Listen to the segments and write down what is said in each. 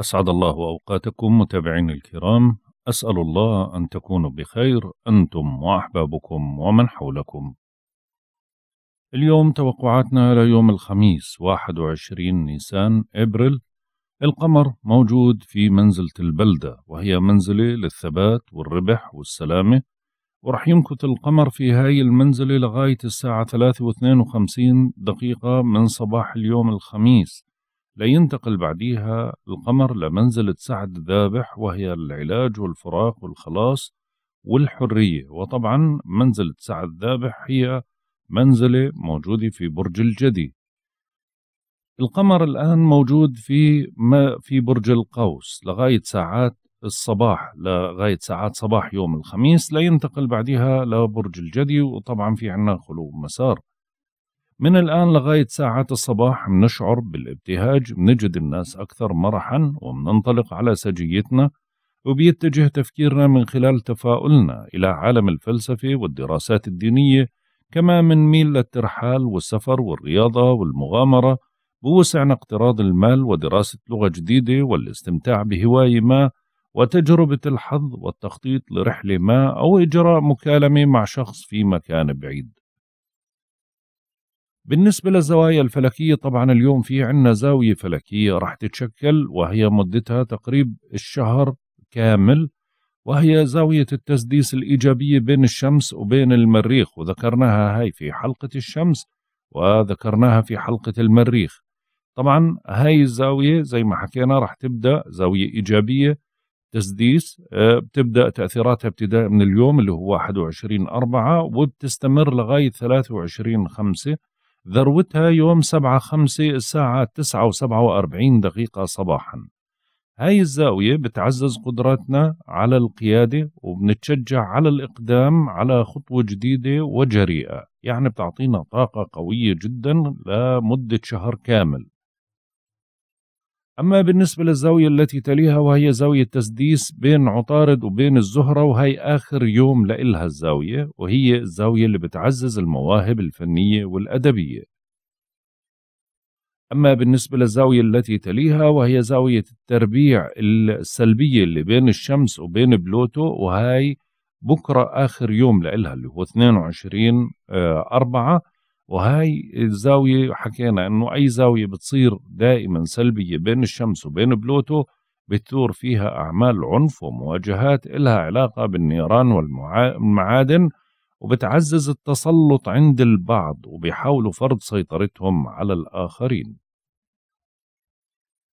أسعد الله أوقاتكم متابعين الكرام أسأل الله أن تكونوا بخير أنتم وأحبابكم ومن حولكم اليوم توقعاتنا ليوم الخميس 21 نيسان إبريل القمر موجود في منزلة البلدة وهي منزلة للثبات والربح والسلامة ورح يمكث القمر في هاي المنزلة لغاية الساعة 3 دقيقة من صباح اليوم الخميس لينتقل بعديها القمر لمنزلة سعد ذابح وهي العلاج والفراق والخلاص والحرية وطبعا منزلة سعد ذابح هي منزلة موجودة في برج الجدي القمر الآن موجود في ما في برج القوس لغاية ساعات الصباح لغاية ساعات صباح يوم الخميس لينتقل بعدها لبرج الجدي وطبعا في عنا خلو مسار من الآن لغاية ساعات الصباح بنشعر بالابتهاج بنجد الناس أكثر مرحا وبننطلق على سجيتنا وبيتجه تفكيرنا من خلال تفاؤلنا إلى عالم الفلسفة والدراسات الدينية كما ميل للترحال والسفر والرياضة والمغامرة بوسعنا اقتراض المال ودراسة لغة جديدة والاستمتاع بهواية ما وتجربة الحظ والتخطيط لرحلة ما أو إجراء مكالمة مع شخص في مكان بعيد بالنسبة للزوايا الفلكية طبعا اليوم في عنا زاوية فلكية راح تتشكل وهي مدتها تقريب الشهر كامل وهي زاوية التسديس الإيجابية بين الشمس وبين المريخ وذكرناها هاي في حلقة الشمس وذكرناها في حلقة المريخ طبعا هاي الزاوية زي ما حكينا راح تبدأ زاوية إيجابية تسديس آه، بتبدأ تأثيراتها ابتداء من اليوم اللي هو 21 أربعة وبتستمر لغاية 23 خمسة ذروتها يوم 7 5 الساعة 9 و47 دقيقة صباحا هاي الزاوية بتعزز قدراتنا على القيادة وبنتشجع على الإقدام على خطوة جديدة وجريئة يعني بتعطينا طاقة قوية جدا لمدة شهر كامل أما بالنسبة للزاوية التي تليها وهي زاوية تسديس بين عطارد وبين الزهرة وهي آخر يوم لإلها الزاوية وهي الزاوية اللي بتعزز المواهب الفنية والأدبية أما بالنسبة للزاوية التي تليها وهي زاوية التربيع السلبية اللي بين الشمس وبين بلوتو وهي بكرة آخر يوم لإلها اللي هو 22 آه، أربعة وهاي الزاوية حكينا أنه أي زاوية بتصير دائما سلبية بين الشمس وبين بلوتو بتثور فيها أعمال عنف ومواجهات إلها علاقة بالنيران والمعادن وبتعزز التسلط عند البعض وبيحاولوا فرض سيطرتهم على الآخرين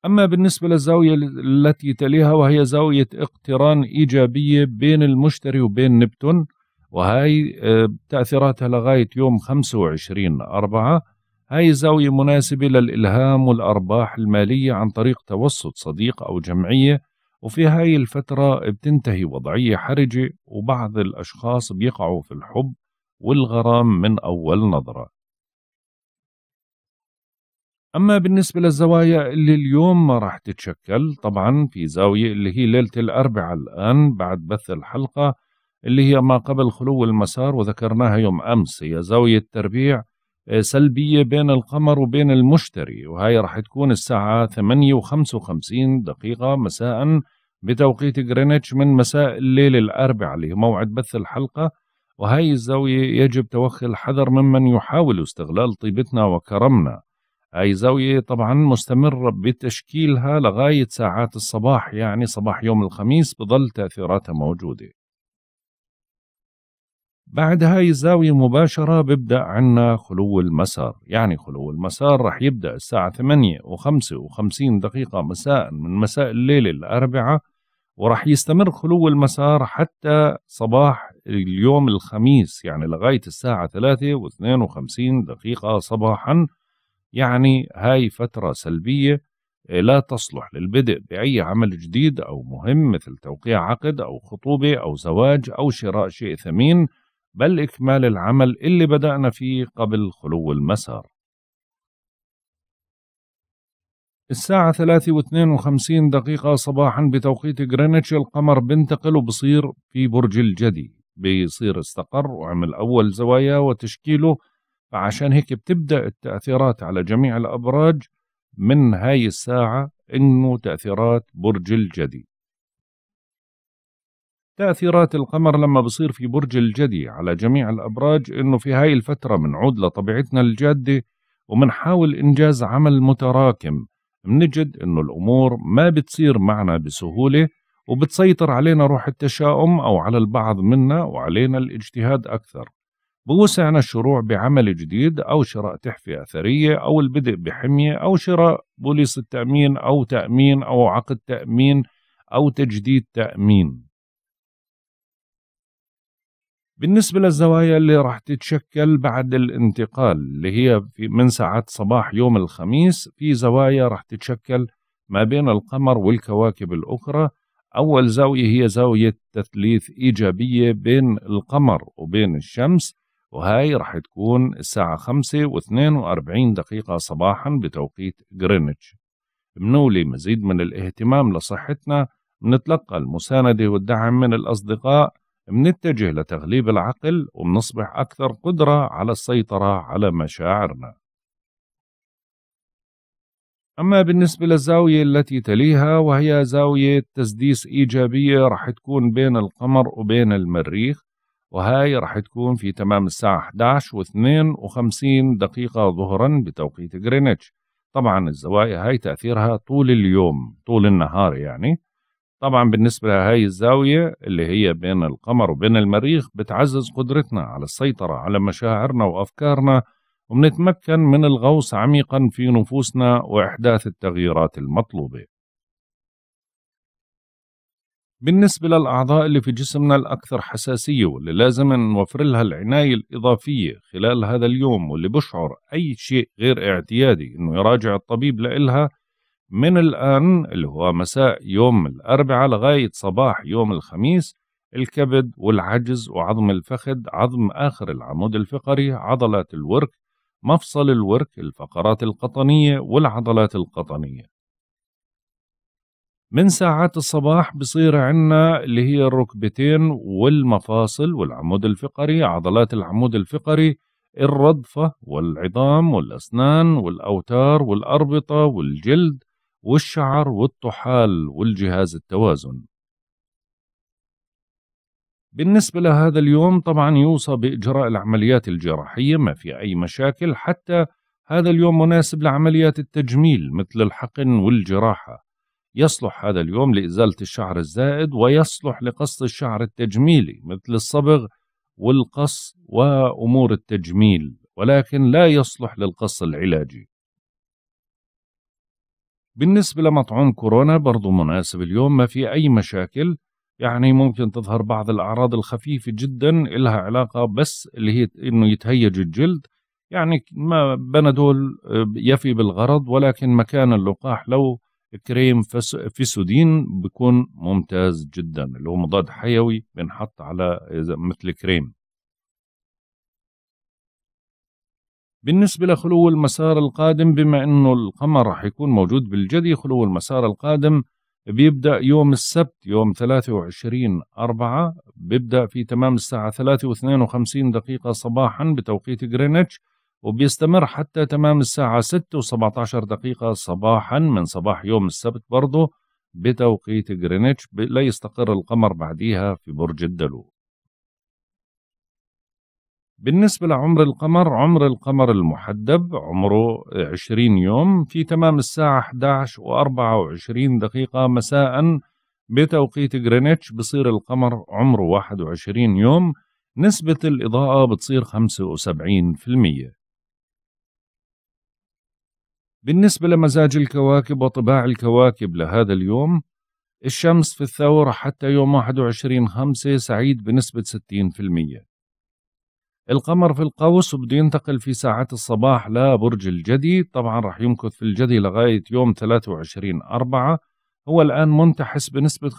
أما بالنسبة للزاوية التي تليها وهي زاوية اقتران إيجابية بين المشتري وبين نبتون وهاي آه، تأثيراتها لغاية يوم 25 أربعة هاي زاوية مناسبة للإلهام والأرباح المالية عن طريق توسط صديق أو جمعية وفي هاي الفترة بتنتهي وضعية حرجة وبعض الأشخاص بيقعوا في الحب والغرام من أول نظرة أما بالنسبة للزوايا اللي اليوم ما راح تتشكل طبعا في زاوية اللي هي ليلة الأربعاء الآن بعد بث الحلقة اللي هي ما قبل خلو المسار وذكرناها يوم أمس هي زاوية تربيع آه، سلبية بين القمر وبين المشتري وهي رح تكون الساعة 855 دقيقة مساء بتوقيت غرينتش من مساء الليل الأربع اللي موعد بث الحلقة وهي الزاوية يجب توخي الحذر ممن يحاول استغلال طيبتنا وكرمنا أي زاوية طبعا مستمرة بتشكيلها لغاية ساعات الصباح يعني صباح يوم الخميس بظل تأثيراتها موجودة بعد هاي الزاوية مباشرة ببدأ عنا خلو المسار يعني خلو المسار رح يبدأ الساعة 8 و55 دقيقة مساء من مساء الليلة الأربعاء ورح يستمر خلو المسار حتى صباح اليوم الخميس يعني لغاية الساعة 3 و52 دقيقة صباحا يعني هاي فترة سلبية إيه، لا تصلح للبدء بأي عمل جديد أو مهم مثل توقيع عقد أو خطوبة أو زواج أو شراء شيء ثمين بل إكمال العمل اللي بدأنا فيه قبل خلو المسار الساعة 3.52 دقيقة صباحا بتوقيت جرينتش القمر بنتقل وبصير في برج الجدي بيصير استقر وعمل أول زوايا وتشكيله فعشان هيك بتبدأ التأثيرات على جميع الأبراج من هاي الساعة إنه تأثيرات برج الجدي تأثيرات القمر لما بصير في برج الجدي على جميع الأبراج إنه في هاي الفترة بنعود لطبيعتنا الجادة وبنحاول إنجاز عمل متراكم بنجد إنه الأمور ما بتصير معنا بسهولة وبتسيطر علينا روح التشاؤم أو على البعض منا وعلينا الاجتهاد أكثر بوسعنا الشروع بعمل جديد أو شراء تحفة أثرية أو البدء بحمية أو شراء بوليس التأمين أو تأمين أو عقد تأمين أو تجديد تأمين بالنسبة للزوايا اللي راح تتشكل بعد الانتقال اللي هي من ساعات صباح يوم الخميس في زوايا راح تتشكل ما بين القمر والكواكب الأخرى أول زاوية هي زاوية تثليث إيجابية بين القمر وبين الشمس وهاي راح تكون الساعة 5 و42 دقيقة صباحا بتوقيت جرينتش بنولي مزيد من الاهتمام لصحتنا بنتلقى المساندة والدعم من الأصدقاء منتجه لتغليب العقل ومنصبح أكثر قدرة على السيطرة على مشاعرنا أما بالنسبة للزاوية التي تليها وهي زاوية تسديس إيجابية رح تكون بين القمر وبين المريخ وهاي رح تكون في تمام الساعة 11 و 52 دقيقة ظهرا بتوقيت غرينتش طبعا الزوايا هاي تأثيرها طول اليوم طول النهار يعني طبعا بالنسبة لهاي الزاوية اللي هي بين القمر وبين المريخ بتعزز قدرتنا على السيطرة على مشاعرنا وأفكارنا وبنتمكن من الغوص عميقا في نفوسنا وإحداث التغييرات المطلوبة بالنسبة للأعضاء اللي في جسمنا الأكثر حساسية واللي لازم نوفر لها العناية الإضافية خلال هذا اليوم واللي بشعر أي شيء غير اعتيادي إنه يراجع الطبيب لإلها من الآن اللي هو مساء يوم الأربعاء لغاية صباح يوم الخميس الكبد والعجز وعظم الفخذ عظم آخر العمود الفقري عضلات الورك مفصل الورك الفقرات القطنية والعضلات القطنية من ساعات الصباح بصير عنا اللي هي الركبتين والمفاصل والعمود الفقري عضلات العمود الفقري الرضفة والعظام والأسنان والأوتار والأربطة والجلد والشعر والطحال والجهاز التوازن بالنسبة لهذا اليوم طبعا يوصى بإجراء العمليات الجراحية ما في أي مشاكل حتى هذا اليوم مناسب لعمليات التجميل مثل الحقن والجراحة يصلح هذا اليوم لإزالة الشعر الزائد ويصلح لقص الشعر التجميلي مثل الصبغ والقص وأمور التجميل ولكن لا يصلح للقص العلاجي بالنسبة لمطعوم كورونا برضو مناسب اليوم ما في أي مشاكل يعني ممكن تظهر بعض الأعراض الخفيفة جدا إلها علاقة بس اللي هي إنه يتهيج الجلد يعني ما بندول آه، يفي بالغرض ولكن مكان اللقاح لو كريم فيسودين بيكون ممتاز جدا اللي هو مضاد حيوي بنحط على مثل كريم بالنسبة لخلو المسار القادم بما انه القمر رح يكون موجود بالجدي خلو المسار القادم بيبدأ يوم السبت يوم 23 أربعة بيبدأ في تمام الساعة 3 و52 دقيقة صباحا بتوقيت غرينتش وبيستمر حتى تمام الساعة 6 و17 دقيقة صباحا من صباح يوم السبت برضه بتوقيت لا ليستقر القمر بعديها في برج الدلو بالنسبة لعمر القمر عمر القمر المحدب عمره 20 يوم في تمام الساعة 11 و24 دقيقة مساء بتوقيت غرينتش بصير القمر عمره 21 يوم نسبة الإضاءة بتصير 75% بالنسبة لمزاج الكواكب وطباع الكواكب لهذا اليوم الشمس في الثور حتى يوم 21 خمسة سعيد بنسبة 60% القمر في القوس وبده ينتقل في ساعات الصباح لبرج الجدي طبعا راح يمكث في الجدي لغاية يوم 23 أربعة هو الآن منتحس بنسبة 25%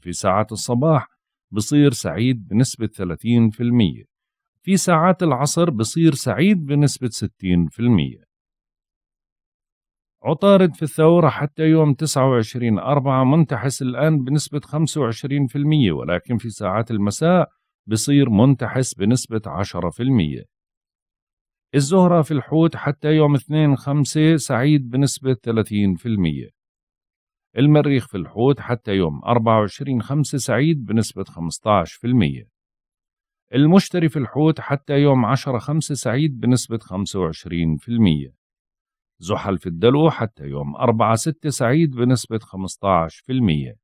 في ساعات الصباح بصير سعيد بنسبة 30% في ساعات العصر بصير سعيد بنسبة 60% عطارد في الثورة حتى يوم 29 أربعة منتحس الآن بنسبة 25% ولكن في ساعات المساء بصير منتحس بنسبة 10% الزهرة في الحوت حتى يوم 2 5 سعيد بنسبة 30% المريخ في الحوت حتى يوم 24 5 سعيد بنسبة 15% المشتري في الحوت حتى يوم 10 5 سعيد بنسبة 25% زحل في الدلو حتى يوم 4 6 سعيد بنسبة 15%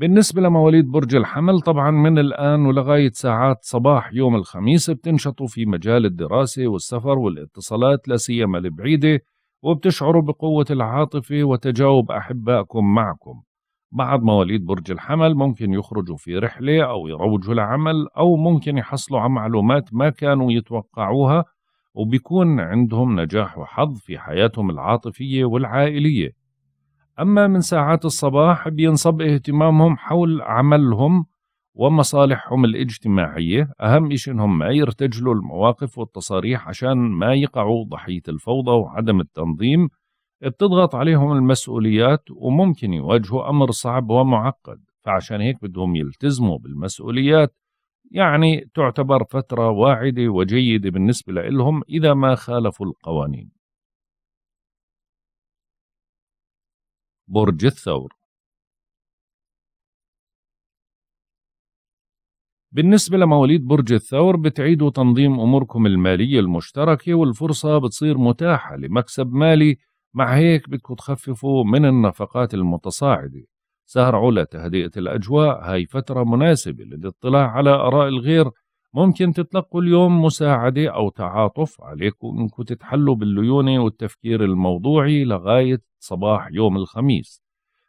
بالنسبة لمواليد برج الحمل طبعا من الآن ولغاية ساعات صباح يوم الخميس بتنشطوا في مجال الدراسة والسفر والاتصالات لا سيما البعيدة وبتشعروا بقوة العاطفة وتجاوب أحبائكم معكم بعض مواليد برج الحمل ممكن يخرجوا في رحلة أو يروجوا لعمل أو ممكن يحصلوا على معلومات ما كانوا يتوقعوها وبيكون عندهم نجاح وحظ في حياتهم العاطفية والعائلية أما من ساعات الصباح بينصب اهتمامهم حول عملهم ومصالحهم الاجتماعية أهم شيء إنهم ما يرتجلوا المواقف والتصاريح عشان ما يقعوا ضحية الفوضى وعدم التنظيم بتضغط عليهم المسؤوليات وممكن يواجهوا أمر صعب ومعقد فعشان هيك بدهم يلتزموا بالمسؤوليات يعني تعتبر فترة واعدة وجيدة بالنسبة لهم إذا ما خالفوا القوانين برج الثور بالنسبة لمواليد برج الثور بتعيدوا تنظيم أموركم المالية المشتركة والفرصة بتصير متاحة لمكسب مالي مع هيك بدكم تخففوا من النفقات المتصاعدة سهروا لتهدئة الأجواء هاي فترة مناسبة للاطلاع على آراء الغير ممكن تتلقوا اليوم مساعدة أو تعاطف عليكم إنكم تتحلوا بالليونة والتفكير الموضوعي لغاية صباح يوم الخميس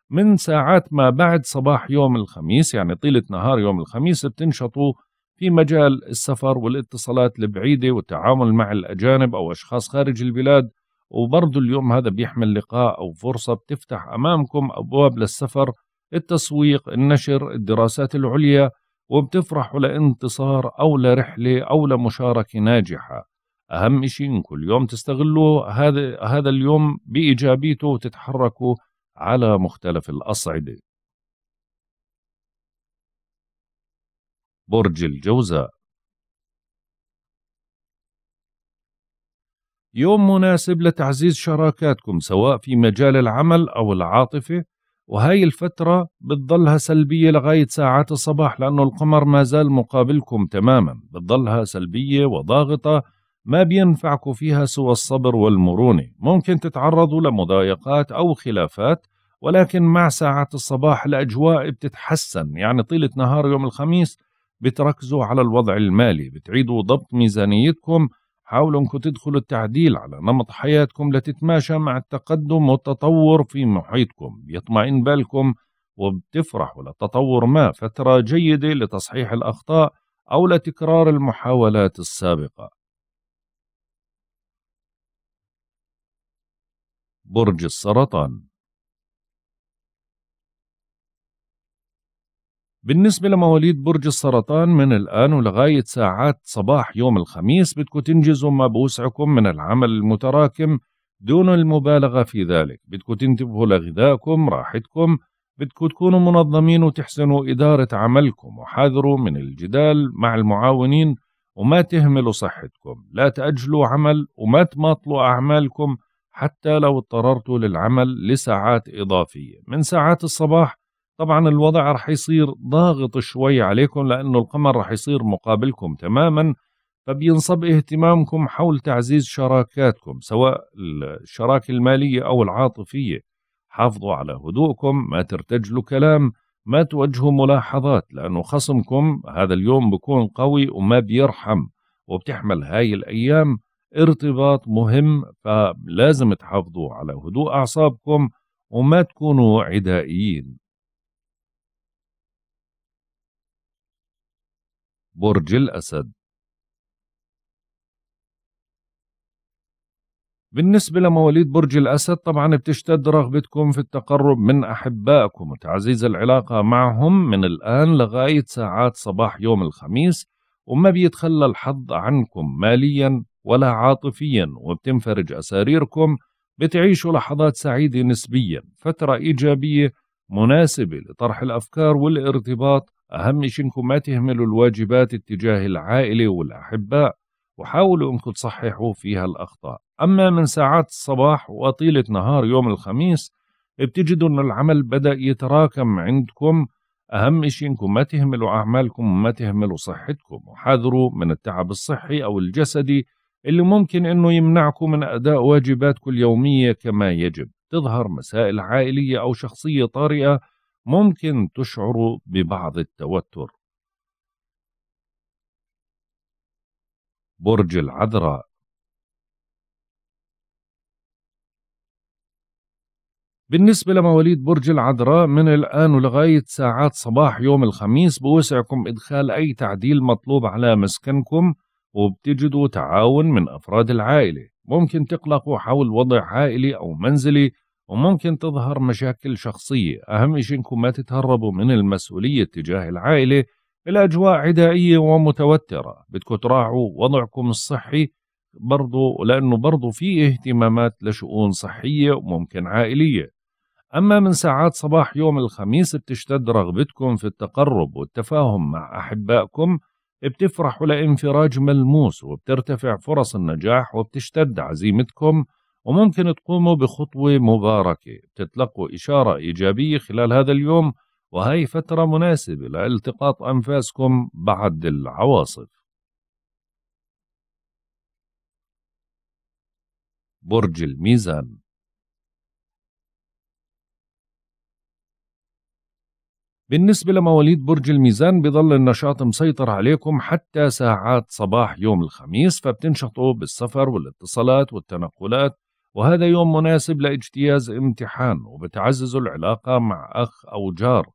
من ساعات ما بعد صباح يوم الخميس يعني طيلة نهار يوم الخميس بتنشطوا في مجال السفر والاتصالات البعيدة والتعامل مع الأجانب أو أشخاص خارج البلاد وبرضه اليوم هذا بيحمل لقاء أو فرصة بتفتح أمامكم أبواب للسفر التسويق النشر الدراسات العليا وبتفرحوا لانتصار أو لرحلة أو لمشاركة ناجحة أهم شيء إنكم اليوم تستغلوا هذا هذا اليوم بإيجابيته وتتحركوا على مختلف الأصعدة برج الجوزاء يوم مناسب لتعزيز شراكاتكم سواء في مجال العمل أو العاطفة وهي الفترة بتضلها سلبية لغاية ساعات الصباح لأنه القمر ما زال مقابلكم تماما بتضلها سلبية وضاغطة ما بينفعكم فيها سوى الصبر والمرونة ممكن تتعرضوا لمضايقات أو خلافات ولكن مع ساعات الصباح الأجواء بتتحسن يعني طيلة نهار يوم الخميس بتركزوا على الوضع المالي بتعيدوا ضبط ميزانيتكم حاولوا انكم تدخلوا التعديل على نمط حياتكم لتتماشى مع التقدم والتطور في محيطكم بيطمئن بالكم وبتفرحوا لتطور ما فترة جيدة لتصحيح الأخطاء أو لتكرار المحاولات السابقة برج السرطان بالنسبة لمواليد برج السرطان من الآن ولغاية ساعات صباح يوم الخميس بدكم تنجزوا ما بوسعكم من العمل المتراكم دون المبالغة في ذلك بدكم تنتبهوا لغذائكم راحتكم بدكم تكونوا منظمين وتحسنوا إدارة عملكم وحذروا من الجدال مع المعاونين وما تهملوا صحتكم لا تأجلوا عمل وما تماطلوا أعمالكم حتى لو اضطررتوا للعمل لساعات إضافية من ساعات الصباح طبعا الوضع رح يصير ضاغط شوي عليكم لأنه القمر رح يصير مقابلكم تماما فبينصب اهتمامكم حول تعزيز شراكاتكم سواء الشراكة المالية أو العاطفية حافظوا على هدوءكم ما ترتجلوا كلام ما توجهوا ملاحظات لأنه خصمكم هذا اليوم بكون قوي وما بيرحم وبتحمل هاي الأيام ارتباط مهم فلازم تحافظوا على هدوء أعصابكم وما تكونوا عدائيين برج الأسد بالنسبة لمواليد برج الأسد طبعا بتشتد رغبتكم في التقرب من أحبائكم وتعزيز العلاقة معهم من الآن لغاية ساعات صباح يوم الخميس وما بيتخلى الحظ عنكم ماليا ولا عاطفيا وبتنفرج أساريركم بتعيشوا لحظات سعيدة نسبيا فترة إيجابية مناسبة لطرح الأفكار والارتباط أهم شيء إنكم ما تهملوا الواجبات اتجاه العائلة والأحباء وحاولوا إنكم تصححوا فيها الأخطاء أما من ساعات الصباح وطيلة نهار يوم الخميس بتجدوا إنه العمل بدأ يتراكم عندكم أهم شيء إنكم ما تهملوا أعمالكم وما تهملوا صحتكم وحذروا من التعب الصحي أو الجسدي اللي ممكن إنه يمنعكم من أداء واجباتكم اليومية كما يجب تظهر مسائل عائلية أو شخصية طارئة ممكن تشعر ببعض التوتر برج العذراء بالنسبة لمواليد برج العذراء من الآن ولغاية ساعات صباح يوم الخميس بوسعكم إدخال أي تعديل مطلوب على مسكنكم وبتجدوا تعاون من أفراد العائلة ممكن تقلقوا حول وضع عائلي أو منزلي وممكن تظهر مشاكل شخصية أهم شيء أنكم ما تتهربوا من المسؤولية تجاه العائلة الأجواء عدائية ومتوترة بدكم تراعوا وضعكم الصحي برضو لأنه برضو في اهتمامات لشؤون صحية وممكن عائلية أما من ساعات صباح يوم الخميس بتشتد رغبتكم في التقرب والتفاهم مع أحبائكم بتفرحوا لانفراج ملموس وبترتفع فرص النجاح وبتشتد عزيمتكم وممكن تقوموا بخطوة مباركة تتلقوا إشارة إيجابية خلال هذا اليوم وهي فترة مناسبة لالتقاط أنفاسكم بعد العواصف برج الميزان بالنسبة لمواليد برج الميزان بظل النشاط مسيطر عليكم حتى ساعات صباح يوم الخميس فبتنشطوا بالسفر والاتصالات والتنقلات وهذا يوم مناسب لاجتياز امتحان وبتعزز العلاقة مع أخ أو جار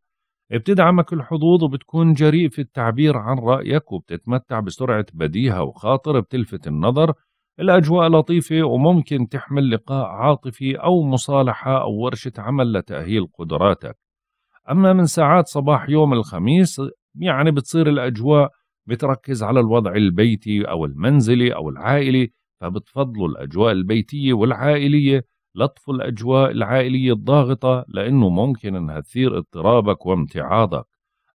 بتدعمك الحظوظ وبتكون جريء في التعبير عن رأيك وبتتمتع بسرعة بديهة وخاطر بتلفت النظر الأجواء لطيفة وممكن تحمل لقاء عاطفي أو مصالحة أو ورشة عمل لتأهيل قدراتك أما من ساعات صباح يوم الخميس يعني بتصير الأجواء بتركز على الوضع البيتي أو المنزلي أو العائلي فبتفضلوا الأجواء البيتية والعائلية لطفوا الأجواء العائلية الضاغطة لأنه ممكن أنها تثير اضطرابك وامتعاضك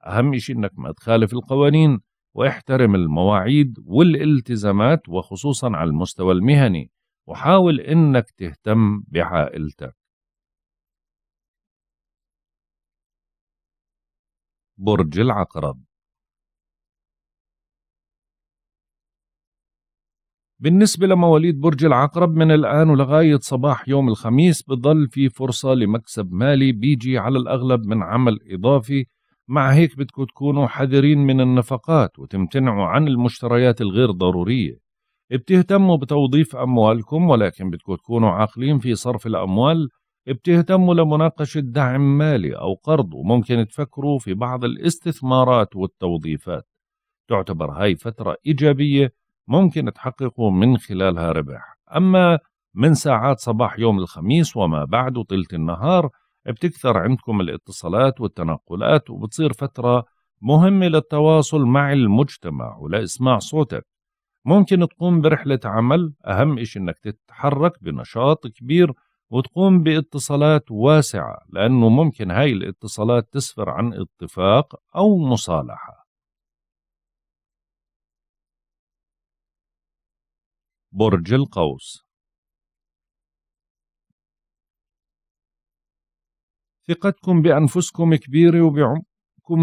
أهم شيء أنك ما تخالف القوانين واحترم المواعيد والالتزامات وخصوصا على المستوى المهني وحاول أنك تهتم بعائلتك برج العقرب بالنسبة لمواليد برج العقرب من الآن ولغاية صباح يوم الخميس بضل في فرصة لمكسب مالي بيجي على الأغلب من عمل إضافي مع هيك بدكم تكونوا حذرين من النفقات وتمتنعوا عن المشتريات الغير ضرورية بتهتموا بتوظيف أموالكم ولكن بدكم تكونوا عاقلين في صرف الأموال بتهتموا لمناقشة دعم مالي أو قرض وممكن تفكروا في بعض الاستثمارات والتوظيفات تعتبر هاي فترة إيجابية ممكن تحققوا من خلالها ربح أما من ساعات صباح يوم الخميس وما بعد طيلة النهار بتكثر عندكم الاتصالات والتنقلات وبتصير فترة مهمة للتواصل مع المجتمع ولإسماع صوتك ممكن تقوم برحلة عمل أهم إشي أنك تتحرك بنشاط كبير وتقوم باتصالات واسعة لأنه ممكن هاي الاتصالات تسفر عن اتفاق أو مصالحة برج القوس ثقتكم بأنفسكم كبيرة وبعمكم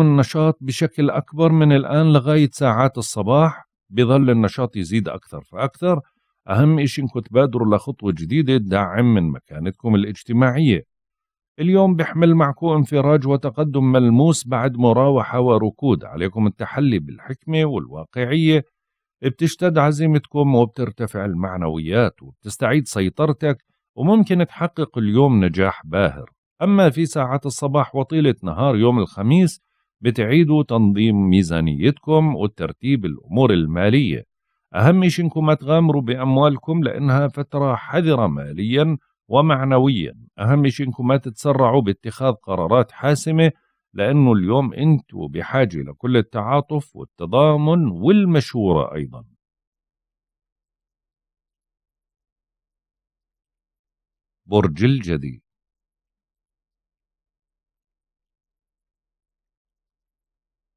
النشاط بشكل أكبر من الآن لغاية ساعات الصباح بظل النشاط يزيد أكثر فأكثر أهم إشي إنكم تبادروا لخطوة جديدة تدعم من مكانتكم الاجتماعية اليوم بحمل معكم انفراج وتقدم ملموس بعد مراوحة وركود عليكم التحلي بالحكمة والواقعية بتشتد عزيمتكم وبترتفع المعنويات وبتستعيد سيطرتك وممكن تحقق اليوم نجاح باهر أما في ساعات الصباح وطيلة نهار يوم الخميس بتعيدوا تنظيم ميزانيتكم وترتيب الأمور المالية أهم شيء إنكم تغامروا بأموالكم لأنها فترة حذرة ماليا ومعنويا أهم شيء إنكم ما تتسرعوا باتخاذ قرارات حاسمة لأنه اليوم أنتوا بحاجة لكل التعاطف والتضامن والمشورة أيضا برج الجدي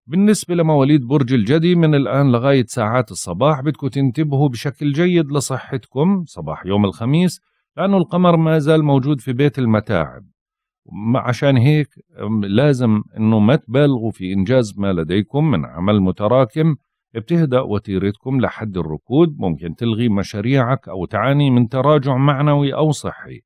بالنسبة لمواليد برج الجدي من الآن لغاية ساعات الصباح بدكم تنتبهوا بشكل جيد لصحتكم صباح يوم الخميس لأنه القمر ما زال موجود في بيت المتاعب عشان هيك لازم انه ما تبالغوا في انجاز ما لديكم من عمل متراكم بتهدأ وتيرتكم لحد الركود ممكن تلغي مشاريعك او تعاني من تراجع معنوي او صحي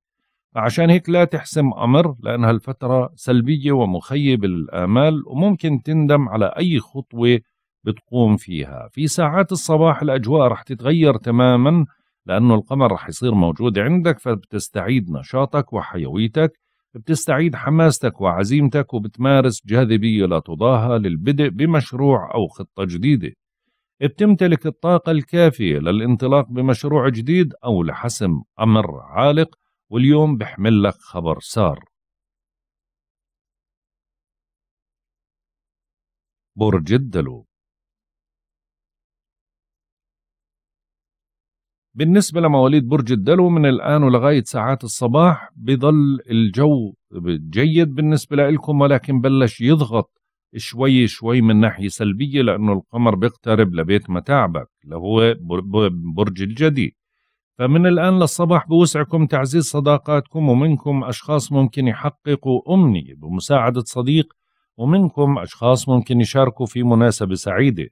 عشان هيك لا تحسم امر لانها الفتره سلبيه ومخيب للامال وممكن تندم على اي خطوه بتقوم فيها في ساعات الصباح الاجواء رح تتغير تماما لانه القمر رح يصير موجود عندك فبتستعيد نشاطك وحيويتك بتستعيد حماستك وعزيمتك وبتمارس جاذبية لا تضاهى للبدء بمشروع أو خطة جديدة بتمتلك الطاقة الكافية للانطلاق بمشروع جديد أو لحسم أمر عالق واليوم بحمل لك خبر سار برج الدلو بالنسبة لمواليد برج الدلو من الآن ولغاية ساعات الصباح بضل الجو جيد بالنسبة لكم ولكن بلش يضغط شوي شوي من ناحية سلبية لأنه القمر بيقترب لبيت متاعبك اللي هو برج الجدي فمن الآن للصباح بوسعكم تعزيز صداقاتكم ومنكم أشخاص ممكن يحققوا أمنية بمساعدة صديق ومنكم أشخاص ممكن يشاركوا في مناسبة سعيدة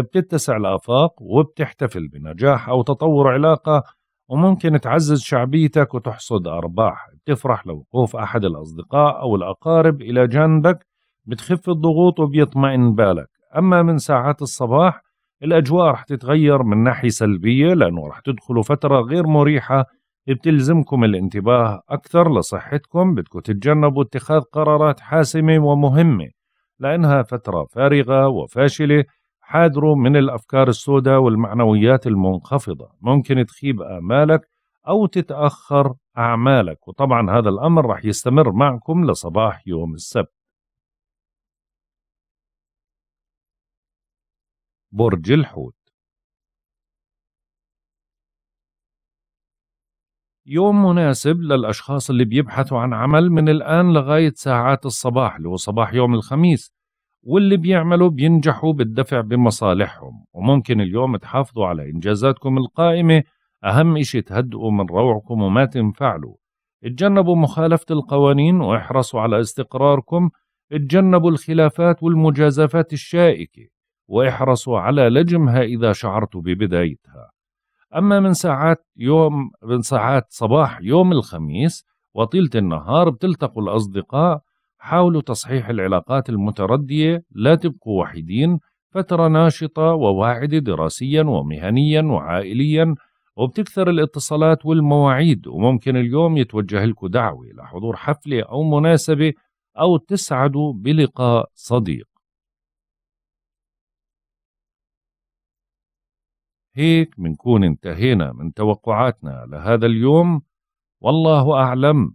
بتتسع الآفاق وبتحتفل بنجاح أو تطور علاقة وممكن تعزز شعبيتك وتحصد أرباح بتفرح لوقوف أحد الأصدقاء أو الأقارب إلى جانبك بتخف الضغوط وبيطمئن بالك أما من ساعات الصباح الأجواء رح تتغير من ناحية سلبية لأنه رح تدخلوا فترة غير مريحة بتلزمكم الانتباه أكثر لصحتكم بدكم تتجنبوا اتخاذ قرارات حاسمة ومهمة لأنها فترة فارغة وفاشلة حاذروا من الأفكار السوداء والمعنويات المنخفضة ممكن تخيب آمالك أو تتأخر أعمالك وطبعا هذا الأمر رح يستمر معكم لصباح يوم السبت برج الحوت يوم مناسب للأشخاص اللي بيبحثوا عن عمل من الآن لغاية ساعات الصباح اللي هو صباح يوم الخميس واللي بيعملوا بينجحوا بالدفع بمصالحهم وممكن اليوم تحافظوا على إنجازاتكم القائمة أهم إشي تهدئوا من روعكم وما تنفعلوا اتجنبوا مخالفة القوانين واحرصوا على استقراركم اتجنبوا الخلافات والمجازفات الشائكة واحرصوا على لجمها إذا شعرتوا ببدايتها أما من ساعات يوم من ساعات صباح يوم الخميس وطيلة النهار بتلتقوا الأصدقاء حاولوا تصحيح العلاقات المتردية لا تبقوا وحيدين فترة ناشطة وواعدة دراسيا ومهنيا وعائليا وبتكثر الاتصالات والمواعيد وممكن اليوم يتوجه لكم دعوة لحضور حفلة أو مناسبة أو تسعدوا بلقاء صديق هيك منكون انتهينا من توقعاتنا لهذا اليوم والله أعلم